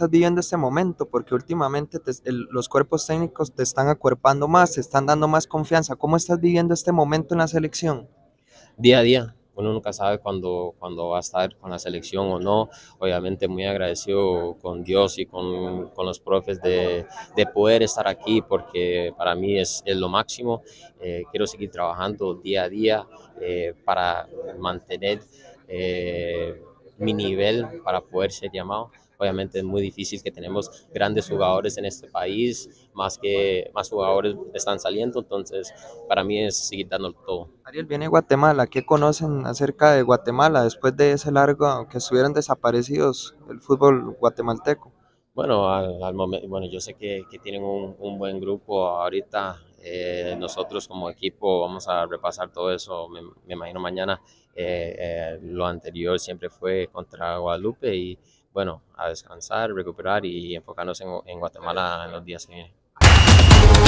estás viviendo este momento, porque últimamente los cuerpos técnicos te están acuerpando más, te están dando más confianza. ¿Cómo estás viviendo este momento en la selección? Día a día. Uno nunca sabe cuándo cuando va a estar con la selección o no. Obviamente muy agradecido con Dios y con, con los profes de, poder estar aquí porque para mí es, lo máximo. Eh, quiero seguir trabajando día a día eh, para mantener... Eh, mi nivel para poder ser llamado. Obviamente es muy difícil que tenemos grandes jugadores en este país, más que más jugadores están saliendo, entonces para mí es seguir dando todo. Ariel viene Guatemala, ¿qué conocen acerca de Guatemala después de ese largo que estuvieron desaparecidos el fútbol guatemalteco? Bueno, al momento, bueno, yo sé que, que tienen un, un buen grupo ahorita eh, nosotros como equipo vamos a repasar todo eso, me, imagino mañana. Eh, eh, lo anterior siempre fue contra Guadalupe y bueno, a descansar, recuperar y enfocarnos en, en Guatemala en los días que